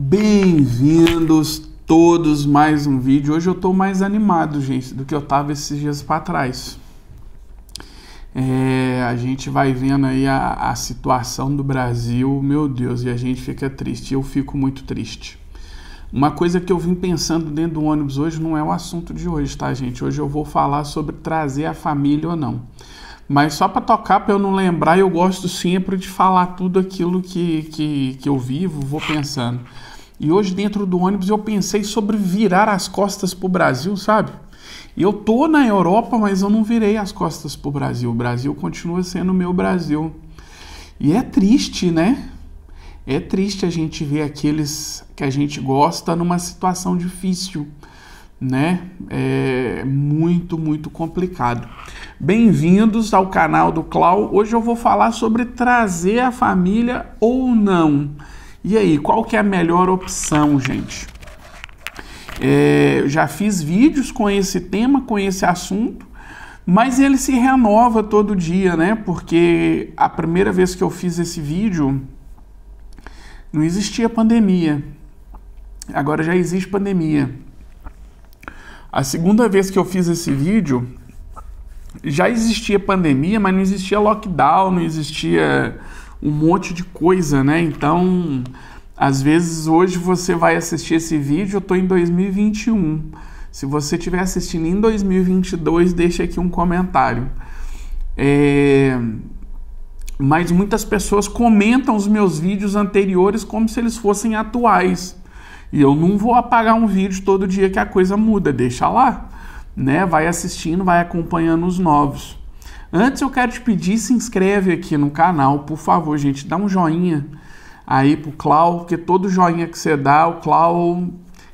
Bem-vindos todos mais um vídeo. Hoje eu tô mais animado, gente, do que eu tava esses dias para trás. É, a gente vai vendo aí a, a situação do Brasil, meu Deus, e a gente fica triste. Eu fico muito triste. Uma coisa que eu vim pensando dentro do ônibus hoje não é o assunto de hoje, tá, gente? Hoje eu vou falar sobre trazer a família ou não. Mas só para tocar, para eu não lembrar, eu gosto sempre de falar tudo aquilo que, que, que eu vivo, vou pensando. E hoje, dentro do ônibus, eu pensei sobre virar as costas para o Brasil, sabe? Eu tô na Europa, mas eu não virei as costas para o Brasil. O Brasil continua sendo o meu Brasil. E é triste, né? É triste a gente ver aqueles que a gente gosta numa situação difícil, né? É muito, muito complicado. Bem-vindos ao canal do Clau. Hoje eu vou falar sobre trazer a família ou não. E aí, qual que é a melhor opção, gente? É, já fiz vídeos com esse tema, com esse assunto, mas ele se renova todo dia, né? Porque a primeira vez que eu fiz esse vídeo não existia pandemia. Agora já existe pandemia. A segunda vez que eu fiz esse vídeo já existia pandemia, mas não existia lockdown, não existia um monte de coisa, né? Então, às vezes hoje você vai assistir esse vídeo, eu estou em 2021. Se você estiver assistindo em 2022, deixa aqui um comentário. É... Mas muitas pessoas comentam os meus vídeos anteriores como se eles fossem atuais. E eu não vou apagar um vídeo todo dia que a coisa muda, deixa lá né? Vai assistindo, vai acompanhando os novos. Antes eu quero te pedir, se inscreve aqui no canal, por favor, gente, dá um joinha aí pro Clau, porque todo joinha que você dá, o Clau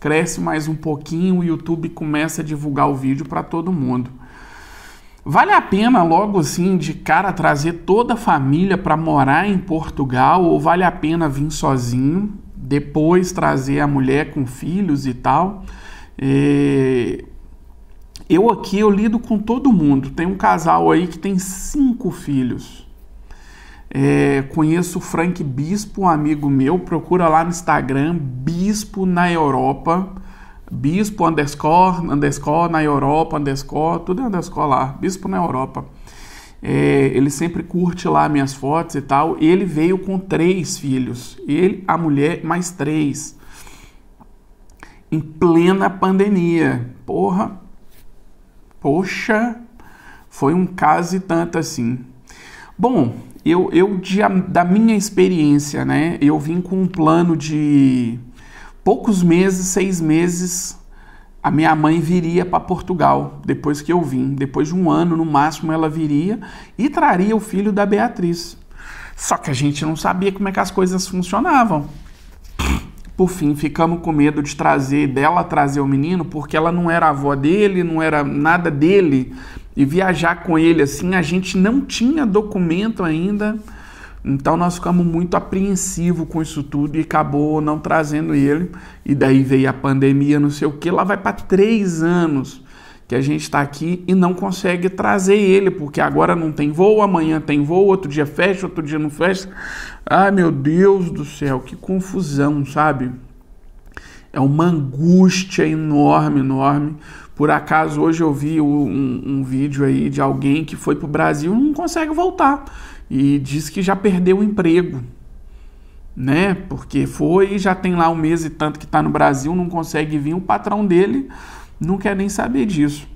cresce mais um pouquinho, o YouTube começa a divulgar o vídeo para todo mundo. Vale a pena logo assim de cara trazer toda a família para morar em Portugal ou vale a pena vir sozinho, depois trazer a mulher com filhos e tal? É eu aqui eu lido com todo mundo. Tem um casal aí que tem cinco filhos. É, conheço o Frank Bispo, um amigo meu. Procura lá no Instagram, Bispo na Europa. Bispo underscore, underscore na Europa, underscore, tudo é underscore lá. Bispo na Europa. É, ele sempre curte lá minhas fotos e tal. Ele veio com três filhos. Ele, a mulher, mais três. Em plena pandemia. Porra, Poxa, foi um caso e tanto assim. Bom, eu, eu de, da minha experiência, né? Eu vim com um plano de poucos meses, seis meses, a minha mãe viria para Portugal depois que eu vim. Depois de um ano, no máximo, ela viria e traria o filho da Beatriz. Só que a gente não sabia como é que as coisas funcionavam. Por fim, ficamos com medo de trazer dela trazer o menino, porque ela não era avó dele, não era nada dele. E viajar com ele assim, a gente não tinha documento ainda. Então nós ficamos muito apreensivos com isso tudo e acabou não trazendo ele. E daí veio a pandemia, não sei o que. Lá vai para três anos que a gente está aqui e não consegue trazer ele, porque agora não tem voo, amanhã tem voo, outro dia fecha, outro dia não fecha. Ai meu Deus do céu, que confusão, sabe? É uma angústia enorme, enorme. Por acaso hoje eu vi um, um vídeo aí de alguém que foi para o Brasil e não consegue voltar e diz que já perdeu o emprego né? Porque foi, e já tem lá um mês e tanto que está no Brasil, não consegue vir, o patrão dele não quer nem saber disso.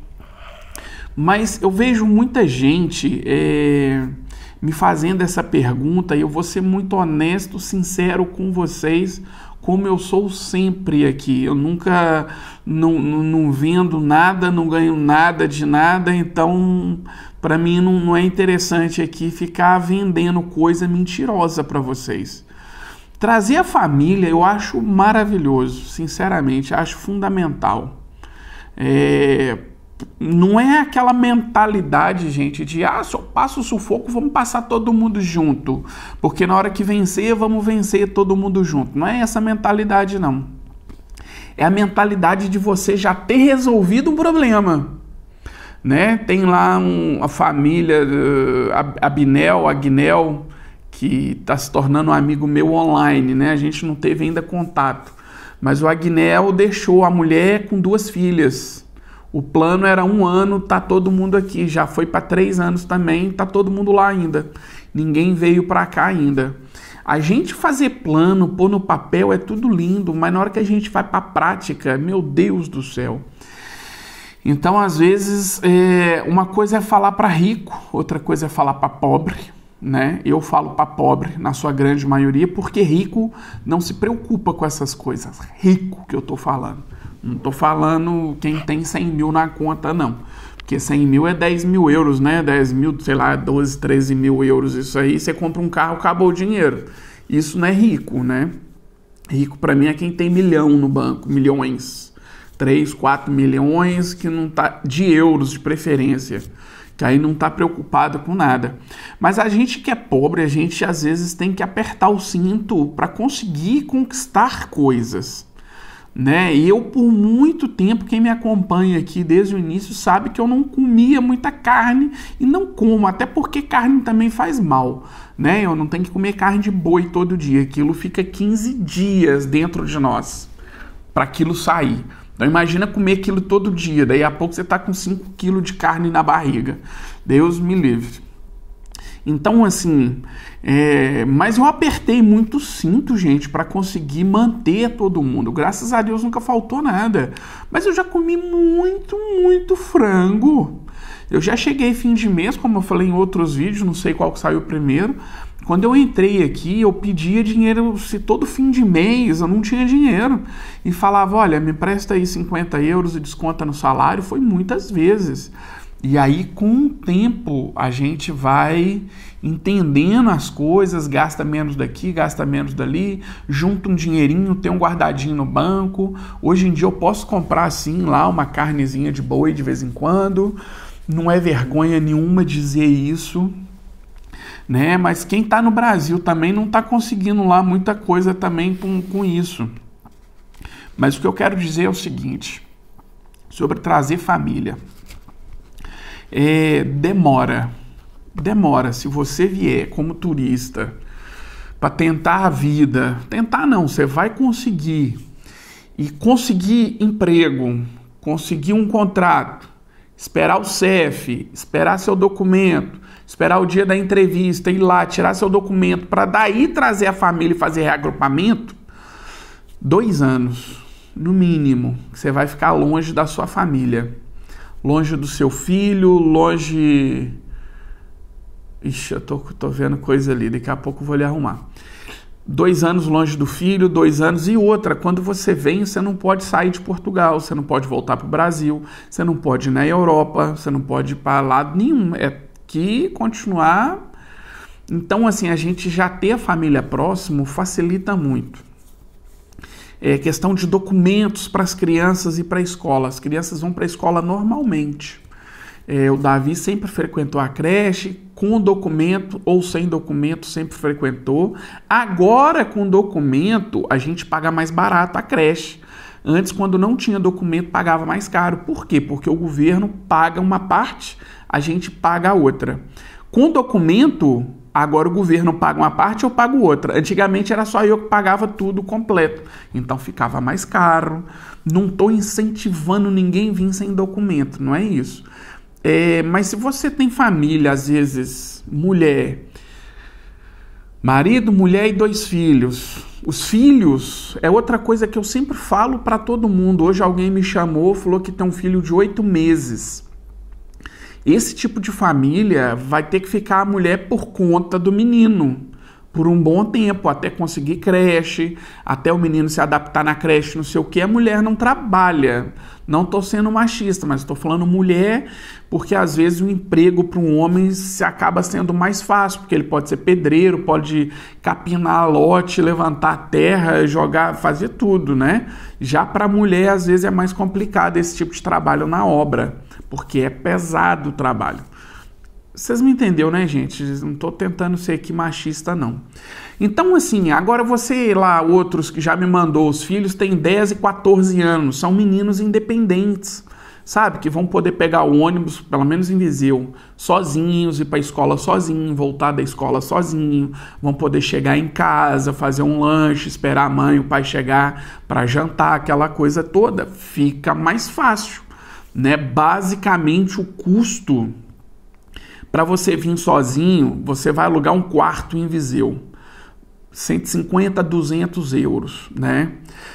Mas eu vejo muita gente é, me fazendo essa pergunta e eu vou ser muito honesto, sincero com vocês, como eu sou sempre aqui. Eu nunca não, não, não vendo nada, não ganho nada de nada, então para mim não, não é interessante aqui ficar vendendo coisa mentirosa para vocês. Trazer a família eu acho maravilhoso, sinceramente, acho fundamental. É, não é aquela mentalidade, gente, de ah, só passa o sufoco, vamos passar todo mundo junto. Porque na hora que vencer, vamos vencer todo mundo junto. Não é essa mentalidade, não. É a mentalidade de você já ter resolvido um problema. Né? Tem lá um, a família uh, Abinel, Agnel, que está se tornando um amigo meu online, né? A gente não teve ainda contato. Mas o Agnel deixou a mulher com duas filhas. O plano era um ano, tá todo mundo aqui. Já foi para três anos também, tá todo mundo lá ainda. Ninguém veio para cá ainda. A gente fazer plano, pôr no papel é tudo lindo, mas na hora que a gente vai para a prática, meu Deus do céu. Então, às vezes, é, uma coisa é falar para rico, outra coisa é falar para pobre né? Eu falo para pobre na sua grande maioria, porque rico não se preocupa com essas coisas. Rico que eu tô falando. Não tô falando quem tem 100 mil na conta, não. Porque 100 mil é 10 mil euros, né? 10 mil, sei lá, 12, 13 mil euros. Isso aí, você compra um carro, acabou o dinheiro. Isso não é rico, né? Rico para mim é quem tem milhão no banco, milhões. 3, 4 milhões que não tá de euros de preferência que aí não está preocupado com nada. Mas a gente que é pobre, a gente às vezes tem que apertar o cinto para conseguir conquistar coisas. Né? Eu, por muito tempo, quem me acompanha aqui desde o início sabe que eu não comia muita carne e não como, até porque carne também faz mal. Né? Eu não tenho que comer carne de boi todo dia, aquilo fica 15 dias dentro de nós para aquilo sair. Então imagina comer aquilo todo dia, daí a pouco você está com 5 quilos de carne na barriga. Deus me livre. Então, assim, é... mas eu apertei muito o cinto, gente, para conseguir manter todo mundo. Graças a Deus nunca faltou nada. Mas eu já comi muito, muito frango. Eu já cheguei fim de mês, como eu falei em outros vídeos, não sei qual que saiu primeiro, quando eu entrei aqui, eu pedia dinheiro se todo fim de mês, eu não tinha dinheiro. E falava, olha, me presta aí 50 euros e desconta no salário. Foi muitas vezes. E aí, com o tempo, a gente vai entendendo as coisas, gasta menos daqui, gasta menos dali, junta um dinheirinho, tem um guardadinho no banco. Hoje em dia eu posso comprar assim lá uma carnezinha de boi de vez em quando. Não é vergonha nenhuma dizer isso, né? Mas quem está no Brasil também não está conseguindo lá muita coisa também com, com isso. Mas o que eu quero dizer é o seguinte, sobre trazer família. É, demora, demora. Se você vier como turista para tentar a vida, tentar não, você vai conseguir. E conseguir emprego, conseguir um contrato, esperar o CEF, esperar seu documento, esperar o dia da entrevista, ir lá, tirar seu documento, para daí trazer a família e fazer reagrupamento, dois anos, no mínimo, você vai ficar longe da sua família. Longe do seu filho, longe. Ixi, eu tô, tô vendo coisa ali, daqui a pouco eu vou lhe arrumar. Dois anos longe do filho, dois anos e outra. Quando você vem, você não pode sair de Portugal, você não pode voltar para o Brasil, você não pode ir na Europa, você não pode ir para lado nenhum. É que continuar. Então, assim, a gente já ter a família próximo facilita muito. É questão de documentos para as crianças e para a escola. As crianças vão para a escola normalmente. É, o Davi sempre frequentou a creche, com documento ou sem documento, sempre frequentou. Agora, com documento, a gente paga mais barato a creche. Antes, quando não tinha documento, pagava mais caro. Por quê? Porque o governo paga uma parte, a gente paga a outra. Com documento, agora o governo paga uma parte, eu pago outra. Antigamente era só eu que pagava tudo completo. Então ficava mais caro. Não estou incentivando ninguém vir sem documento, não é isso. É, mas se você tem família, às vezes, mulher Marido, mulher e dois filhos. Os filhos é outra coisa que eu sempre falo para todo mundo. Hoje alguém me chamou, falou que tem um filho de oito meses. Esse tipo de família vai ter que ficar a mulher por conta do menino por um bom tempo, até conseguir creche, até o menino se adaptar na creche, não sei o que, a mulher não trabalha. Não estou sendo machista, mas estou falando mulher, porque às vezes o emprego para um homem se acaba sendo mais fácil, porque ele pode ser pedreiro, pode capinar lote, levantar terra, jogar, fazer tudo, né? Já para a mulher, às vezes, é mais complicado esse tipo de trabalho na obra, porque é pesado o trabalho. Vocês me entenderam, né, gente? Não estou tentando ser aqui machista, não. Então, assim, agora você lá, outros que já me mandou, os filhos têm 10 e 14 anos, são meninos independentes, sabe? Que vão poder pegar o ônibus, pelo menos em Viseu, sozinhos, ir para escola sozinho, voltar da escola sozinho, vão poder chegar em casa, fazer um lanche, esperar a mãe, o pai chegar para jantar, aquela coisa toda. Fica mais fácil, né? Basicamente, o custo para você vir sozinho, você vai alugar um quarto em Viseu. 150, 200 euros, né?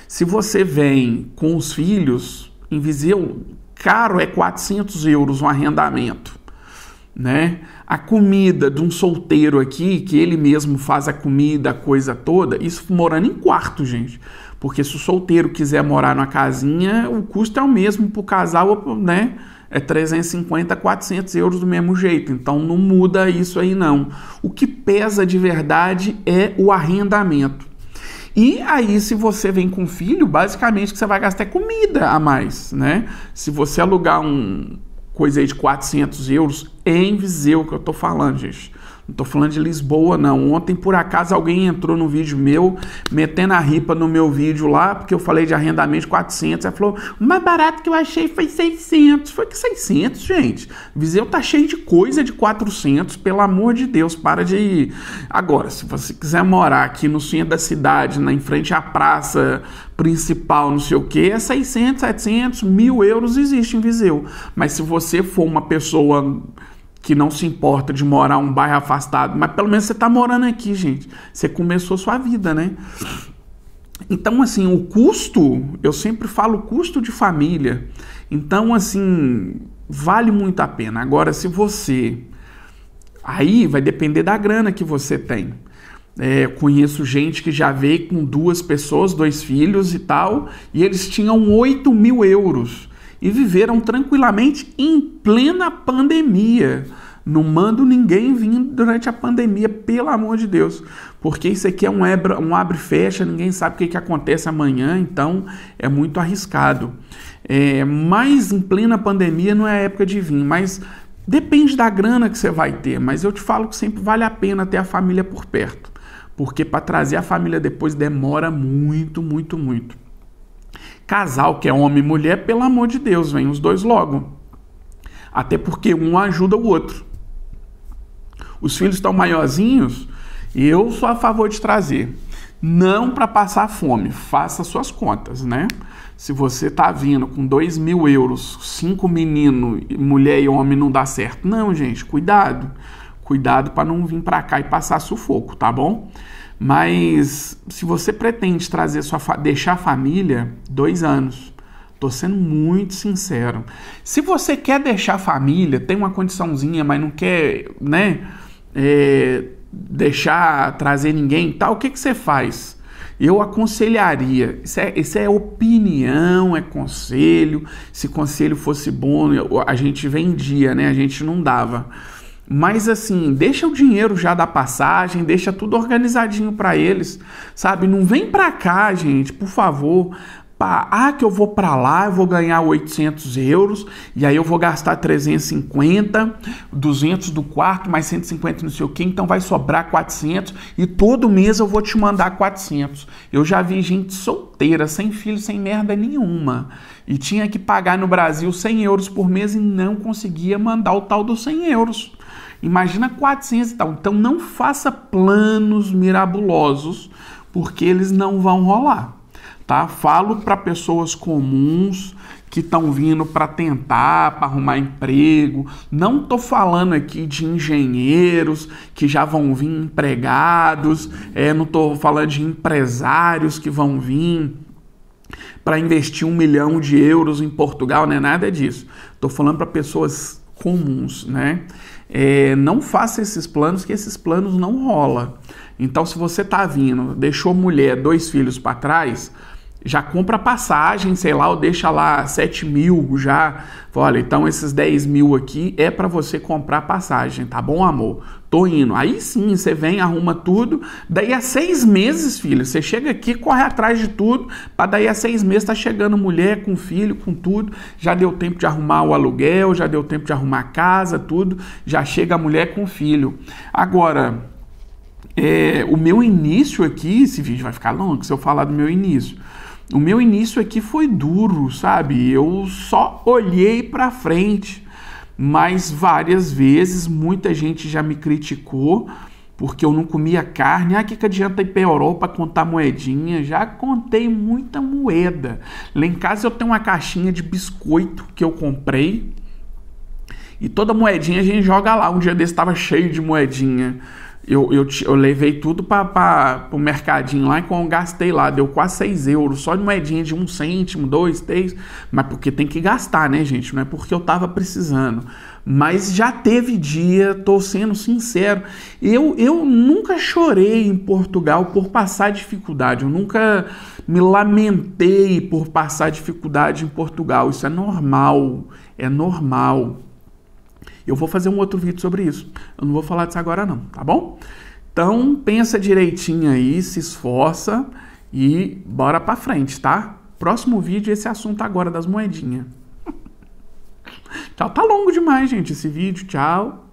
Se você vem com os filhos, em Viseu, caro é 400 euros um arrendamento, né? A comida de um solteiro aqui, que ele mesmo faz a comida, a coisa toda, isso morando em quarto, gente. Porque se o solteiro quiser morar numa casinha, o custo é o mesmo pro casal, né? é 350, 400 euros do mesmo jeito. Então não muda isso aí não. O que pesa de verdade é o arrendamento. E aí, se você vem com filho, basicamente que você vai gastar é comida a mais, né? Se você alugar um coisa aí de 400 euros é em Viseu que eu tô falando, gente. Não estou falando de Lisboa, não. Ontem, por acaso, alguém entrou no vídeo meu, metendo a ripa no meu vídeo lá, porque eu falei de arrendamento de 400. Ela falou, o mais barato que eu achei foi 600. Foi que 600, gente? Viseu tá cheio de coisa de 400, pelo amor de Deus, para de ir. Agora, se você quiser morar aqui no centro da cidade, na, em frente à praça principal, não sei o que, é 600, 700, mil euros existe em Viseu. Mas se você for uma pessoa que não se importa de morar um bairro afastado, mas pelo menos você está morando aqui, gente. Você começou sua vida, né? Então, assim, o custo, eu sempre falo custo de família. Então, assim, vale muito a pena. Agora, se você. Aí vai depender da grana que você tem. É, conheço gente que já veio com duas pessoas, dois filhos e tal, e eles tinham 8 mil euros e viveram tranquilamente em plena pandemia. Não mando ninguém vir durante a pandemia, pelo amor de Deus. Porque isso aqui é um, um abre fecha, ninguém sabe o que, que acontece amanhã, então é muito arriscado. É, mas em plena pandemia não é época de vir, mas depende da grana que você vai ter. Mas eu te falo que sempre vale a pena ter a família por perto. Porque para trazer a família depois demora muito, muito, muito. Casal que é homem e mulher, pelo amor de Deus, vem os dois logo. Até porque um ajuda o outro. Os filhos estão maiorzinhos, eu sou a favor de trazer. Não para passar fome, faça suas contas, né? Se você tá vindo com dois mil euros, cinco meninos, mulher e homem não dá certo. Não, gente, cuidado. Cuidado para não vir para cá e passar sufoco, tá bom? Mas se você pretende trazer sua deixar a família, dois anos. Tô sendo muito sincero. Se você quer deixar a família, tem uma condiçãozinha, mas não quer, né? É, deixar trazer ninguém tal, o que, que você faz? Eu aconselharia, isso é, isso é opinião, é conselho. Se conselho fosse bom, a gente vendia, né? A gente não dava. Mas assim, deixa o dinheiro já da passagem, deixa tudo organizadinho para eles, sabe? Não vem para cá, gente, por favor. Pá, ah, que eu vou para lá, eu vou ganhar 800 euros, e aí eu vou gastar 350, 200 do quarto, mais 150 não sei o quê então vai sobrar 400, e todo mês eu vou te mandar 400. Eu já vi gente solteira, sem filho, sem merda nenhuma, e tinha que pagar no Brasil 100 euros por mês e não conseguia mandar o tal dos 100 euros. Imagina 400 e tal. Então não faça planos mirabolosos porque eles não vão rolar, tá? Falo para pessoas comuns que estão vindo para tentar, para arrumar emprego. Não estou falando aqui de engenheiros que já vão vir empregados, é, não estou falando de empresários que vão vir para investir um milhão de euros em Portugal, não é nada disso. Estou falando para pessoas comuns, né? é, não faça esses planos, que esses planos não rola. Então, se você está vindo, deixou mulher, dois filhos para trás, já compra passagem, sei lá, ou deixa lá 7 mil já. Olha, então esses 10 mil aqui é para você comprar passagem, tá bom, amor? Tô indo. Aí sim, você vem, arruma tudo. Daí a seis meses, filho, você chega aqui, corre atrás de tudo, para daí a seis meses tá chegando mulher com filho, com tudo. Já deu tempo de arrumar o aluguel, já deu tempo de arrumar casa, tudo. Já chega a mulher com filho. Agora, é, o meu início aqui, esse vídeo vai ficar longo se eu falar do meu início. O meu início aqui foi duro, sabe? Eu só olhei para frente, mas várias vezes muita gente já me criticou porque eu não comia carne. Ah, que, que adianta ir para Europa contar moedinha? Já contei muita moeda. Lá em casa eu tenho uma caixinha de biscoito que eu comprei e toda moedinha a gente joga lá. Um dia desse estava cheio de moedinha. Eu, eu, eu levei tudo para o mercadinho lá e gastei lá. Deu quase 6 euros, só de moedinha de um cêntimo, dois, três. Mas porque tem que gastar, né, gente? Não é porque eu tava precisando. Mas já teve dia, tô sendo sincero. Eu, eu nunca chorei em Portugal por passar dificuldade. Eu nunca me lamentei por passar dificuldade em Portugal. Isso é normal. É normal. Eu vou fazer um outro vídeo sobre isso. Eu não vou falar disso agora não, tá bom? Então, pensa direitinho aí, se esforça e bora para frente, tá? Próximo vídeo esse assunto agora das moedinhas. Tchau, tá longo demais, gente, esse vídeo. Tchau.